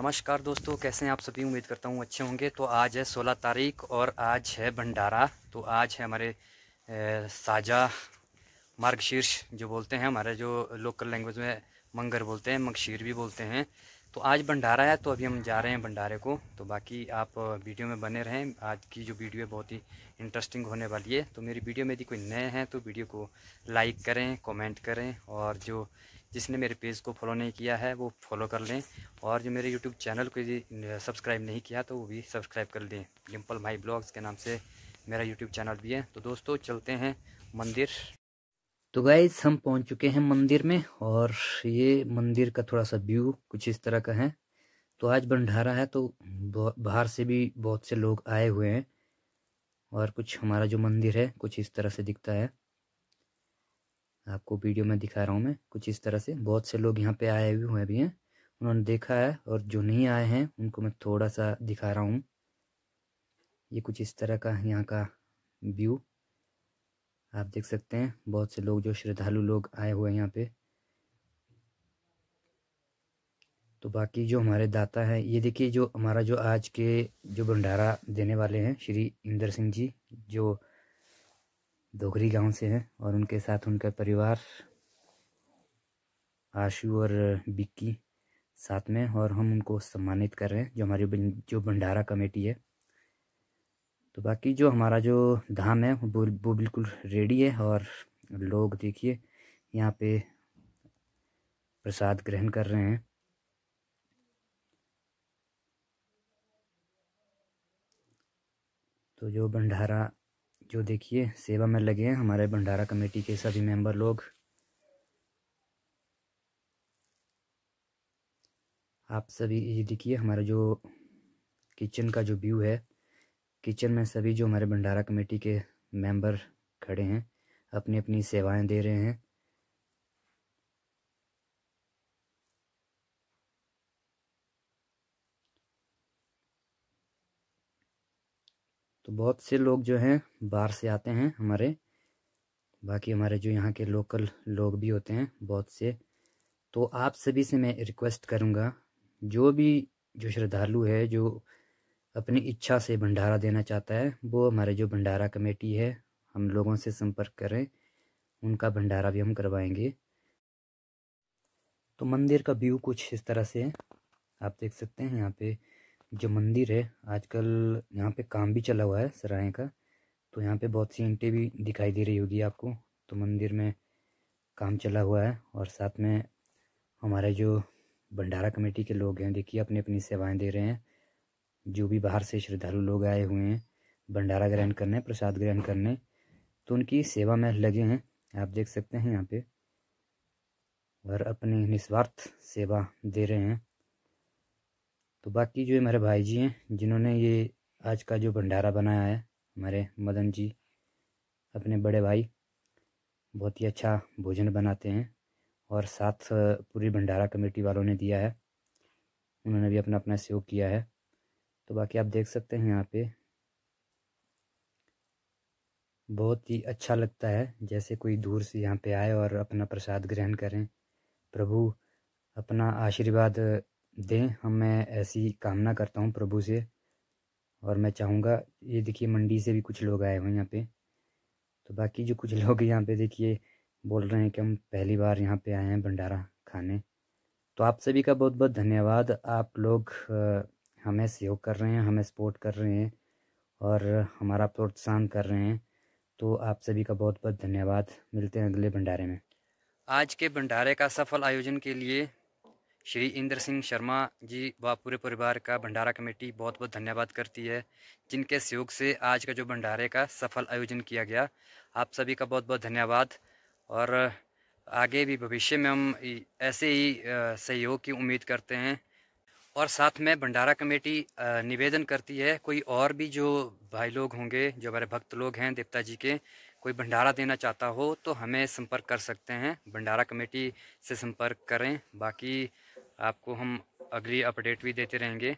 नमस्कार दोस्तों कैसे हैं आप सभी उम्मीद करता हूँ अच्छे होंगे तो आज है 16 तारीख और आज है भंडारा तो आज है हमारे साजा मार्गशीर्ष जो बोलते हैं हमारे जो लोकल लैंग्वेज में मंगर बोलते हैं मगशीर भी बोलते हैं तो आज भंडारा है तो अभी हम जा रहे हैं भंडारे को तो बाकी आप वीडियो में बने रहें आज की जो वीडियो है बहुत ही इंटरेस्टिंग होने वाली है तो मेरी वीडियो में यदि कोई नए हैं तो वीडियो को लाइक करें कमेंट करें और जो जिसने मेरे पेज को फॉलो नहीं किया है वो फॉलो कर लें और जो मेरे यूट्यूब चैनल को सब्सक्राइब नहीं किया तो वो भी सब्सक्राइब कर लें डिम्पल भाई ब्लॉग्स के नाम से मेरा यूट्यूब चैनल भी है तो दोस्तों चलते हैं मंदिर तो गाइज हम पहुंच चुके हैं मंदिर में और ये मंदिर का थोड़ा सा व्यू कुछ इस तरह का है तो आज भंडारा है तो बाहर से भी बहुत से लोग आए हुए हैं और कुछ हमारा जो मंदिर है कुछ इस तरह से दिखता है आपको वीडियो में दिखा रहा हूँ मैं कुछ इस तरह से बहुत से लोग यहाँ पे आए भी हुए भी हैं उन्होंने देखा है और जो नहीं आए हैं उनको मैं थोड़ा सा दिखा रहा हूँ ये कुछ इस तरह का यहाँ का व्यू आप देख सकते हैं बहुत से लोग जो श्रद्धालु लोग आए हुए हैं यहाँ पे तो बाकी जो हमारे दाता हैं ये देखिए जो हमारा जो आज के जो भंडारा देने वाले हैं श्री इंदर सिंह जी जो दोगरी गांव से हैं और उनके साथ उनका परिवार आशु और बिक्की साथ में और हम उनको सम्मानित कर रहे हैं जो हमारी जो भंडारा कमेटी है तो बाकी जो हमारा जो धाम है वो वो बिल्कुल रेडी है और लोग देखिए यहाँ पे प्रसाद ग्रहण कर रहे हैं तो जो भंडारा जो देखिए सेवा में लगे हैं हमारे भंडारा कमेटी के सभी मेंबर लोग आप सभी ये देखिए हमारा जो किचन का जो व्यू है किचन में सभी जो हमारे भंडारा कमेटी के मेंबर खड़े हैं अपनी अपनी सेवाएं दे रहे हैं तो बहुत से लोग जो हैं बाहर से आते हैं हमारे बाकी हमारे जो यहाँ के लोकल लोग भी होते हैं बहुत से तो आप सभी से मैं रिक्वेस्ट करूँगा जो भी जो श्रद्धालु है जो अपनी इच्छा से भंडारा देना चाहता है वो हमारे जो भंडारा कमेटी है हम लोगों से संपर्क करें उनका भंडारा भी हम करवाएंगे तो मंदिर का व्यू कुछ इस तरह से है आप देख सकते हैं यहाँ पे जो मंदिर है आजकल यहाँ पे काम भी चला हुआ है सराय का तो यहाँ पे बहुत सी ईंटें भी दिखाई दे रही होगी आपको तो मंदिर में काम चला हुआ है और साथ में हमारे जो भंडारा कमेटी के लोग हैं देखिए अपनी अपनी सेवाएं दे रहे हैं जो भी बाहर से श्रद्धालु लोग आए हुए हैं भंडारा ग्रहण करने प्रसाद ग्रहण करने तो उनकी सेवा में लगे हैं आप देख सकते हैं यहाँ पे और अपनी निस्वार्थ सेवा दे रहे हैं तो बाकी जो है मेरे भाई जी हैं जिन्होंने ये आज का जो भंडारा बनाया है हमारे मदन जी अपने बड़े भाई बहुत ही अच्छा भोजन बनाते हैं और साथ पूरी भंडारा कमेटी वालों ने दिया है उन्होंने भी अपना अपना सहयोग किया है तो बाकी आप देख सकते हैं यहाँ पे बहुत ही अच्छा लगता है जैसे कोई दूर से यहाँ पे आए और अपना प्रसाद ग्रहण करें प्रभु अपना आशीर्वाद दें हम मैं ऐसी कामना करता हूँ प्रभु से और मैं चाहूँगा ये देखिए मंडी से भी कुछ लोग आए हुए यहाँ पे तो बाकी जो कुछ लोग यहाँ पे देखिए बोल रहे हैं कि हम पहली बार यहाँ पे आए हैं भंडारा खाने तो आप सभी का बहुत बहुत धन्यवाद आप लोग हमें सहयोग कर रहे हैं हमें सपोर्ट कर रहे हैं और हमारा प्रोत्साहन कर रहे हैं तो आप सभी का बहुत बहुत धन्यवाद मिलते हैं अगले भंडारे में आज के भंडारे का सफल आयोजन के लिए श्री इंद्र सिंह शर्मा जी व पूरे परिवार का भंडारा कमेटी बहुत बहुत धन्यवाद करती है जिनके सहयोग से आज का जो भंडारे का सफल आयोजन किया गया आप सभी का बहुत बहुत धन्यवाद और आगे भी भविष्य में हम ऐसे ही सहयोग की उम्मीद करते हैं और साथ में भंडारा कमेटी निवेदन करती है कोई और भी जो भाई लोग होंगे जो हमारे भक्त लोग हैं देवता जी के कोई भंडारा देना चाहता हो तो हमें संपर्क कर सकते हैं भंडारा कमेटी से संपर्क करें बाकी आपको हम अगली अपडेट भी देते रहेंगे